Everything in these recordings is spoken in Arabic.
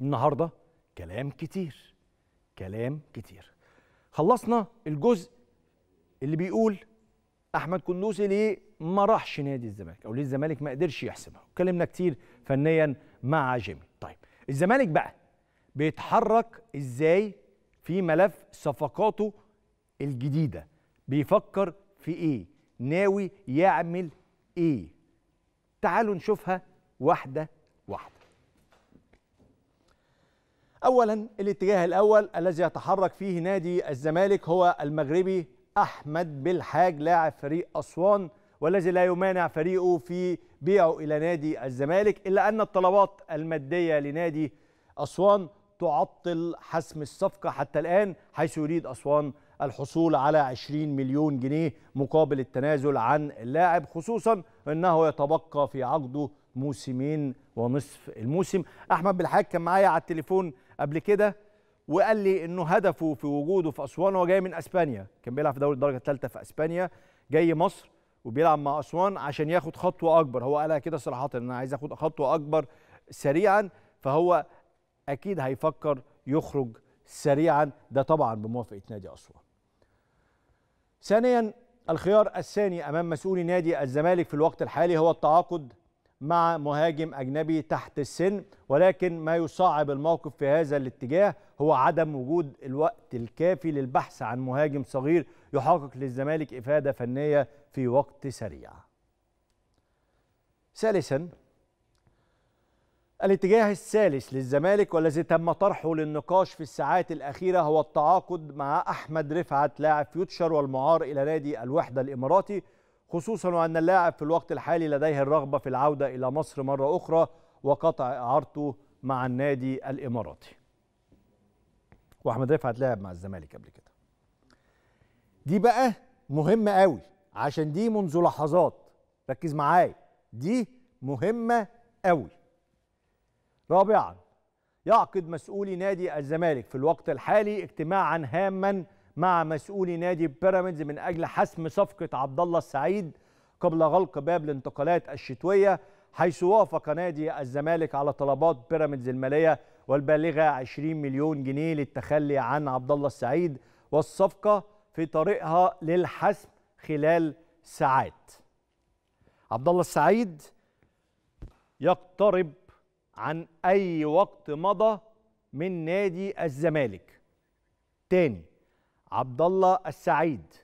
النهارده كلام كتير كلام كتير خلصنا الجزء اللي بيقول احمد كندوسي ليه ما راحش نادي الزمالك او ليه الزمالك ما قدرش يحسمها اتكلمنا كتير فنيا مع جيمي طيب الزمالك بقى بيتحرك ازاي في ملف صفقاته الجديده بيفكر في ايه ناوي يعمل ايه تعالوا نشوفها واحده واحده أولا الاتجاه الأول الذي يتحرك فيه نادي الزمالك هو المغربي أحمد بالحاج لاعب فريق أسوان والذي لا يمانع فريقه في بيعه إلى نادي الزمالك إلا أن الطلبات المادية لنادي أسوان تعطل حسم الصفقة حتى الآن حيث يريد أسوان الحصول على 20 مليون جنيه مقابل التنازل عن اللاعب خصوصا أنه يتبقى في عقده موسمين ونصف الموسم احمد بالحاج كان معايا على التليفون قبل كده وقال لي انه هدفه في وجوده في اسوان هو جاي من اسبانيا كان بيلعب في دوري الدرجه الثالثه في اسبانيا جاي مصر وبيلعب مع اسوان عشان ياخد خطوه اكبر هو قالها كده صراحه ان انا عايز اخد خطوه اكبر سريعا فهو اكيد هيفكر يخرج سريعا ده طبعا بموافقه نادي اسوان ثانيا الخيار الثاني امام مسؤولي نادي الزمالك في الوقت الحالي هو التعاقد مع مهاجم أجنبي تحت السن ولكن ما يصعب الموقف في هذا الاتجاه هو عدم وجود الوقت الكافي للبحث عن مهاجم صغير يحقق للزمالك إفادة فنية في وقت سريع ثالثا الاتجاه الثالث للزمالك والذي تم طرحه للنقاش في الساعات الأخيرة هو التعاقد مع أحمد رفعت لاعب فيوتشر والمعار إلى نادي الوحدة الإماراتي خصوصا وأن اللاعب في الوقت الحالي لديه الرغبة في العودة إلى مصر مرة أخرى وقطع إعارته مع النادي الإماراتي وأحمد رفعت لعب مع الزمالك قبل كده دي بقى مهمة قوي عشان دي منذ لحظات ركز معايا دي مهمة قوي رابعا يعقد مسؤولي نادي الزمالك في الوقت الحالي اجتماعا هاما مع مسؤولي نادي بيراميدز من اجل حسم صفقه عبد الله السعيد قبل غلق باب الانتقالات الشتويه حيث وافق نادي الزمالك على طلبات بيراميدز الماليه والبالغه 20 مليون جنيه للتخلي عن عبد الله السعيد والصفقه في طريقها للحسم خلال ساعات. عبد الله السعيد يقترب عن اي وقت مضى من نادي الزمالك. تاني عبد الله السعيد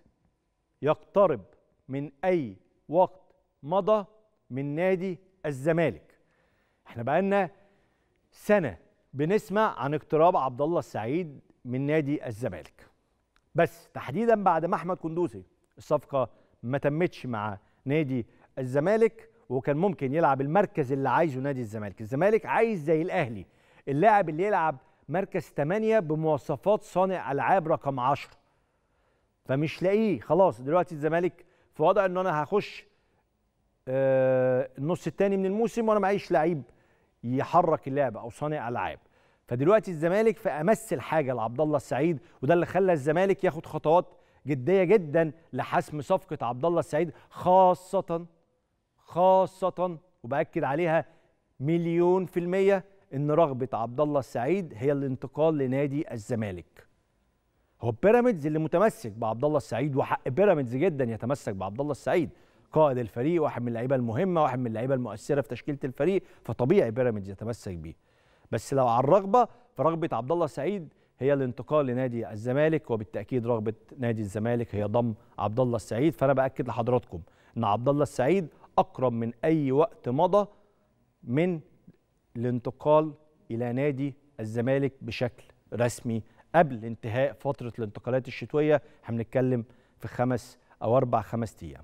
يقترب من اي وقت مضى من نادي الزمالك احنا بقالنا سنه بنسمع عن اقتراب عبد الله السعيد من نادي الزمالك بس تحديدا بعد ما احمد كندوسي الصفقه ما تمتش مع نادي الزمالك وكان ممكن يلعب المركز اللي عايزه نادي الزمالك الزمالك عايز زي الاهلي اللاعب اللي يلعب مركز 8 بمواصفات صانع العاب رقم 10 فمش لاقيه خلاص دلوقتي الزمالك في وضع ان انا هخش آه النص الثاني من الموسم وانا معيش لعيب يحرك اللعبه او صانع العاب فدلوقتي الزمالك في امس الحاجه لعبد الله السعيد وده اللي خلى الزمالك ياخد خطوات جديه جدا لحسم صفقه عبد الله السعيد خاصه خاصه وباكد عليها مليون في الميه ان رغبه عبد الله السعيد هي الانتقال لنادي الزمالك هو بيراميدز اللي متمسك بعبد الله السعيد وحق بيراميدز جدا يتمسك بعبد الله السعيد قائد الفريق واحد من اللعيبه المهمه واحد من اللعيبه المؤثره في تشكيله الفريق فطبيعي بيراميدز يتمسك بيه بس لو على الرغبه فرغبه عبد الله السعيد هي الانتقال لنادي الزمالك وبالتاكيد رغبه نادي الزمالك هي ضم عبد الله السعيد فانا باكد لحضراتكم ان عبد الله السعيد اقرب من اي وقت مضى من الانتقال الى نادي الزمالك بشكل رسمي قبل انتهاء فتره الانتقالات الشتويه احنا بنتكلم في خمس او اربع خمس ايام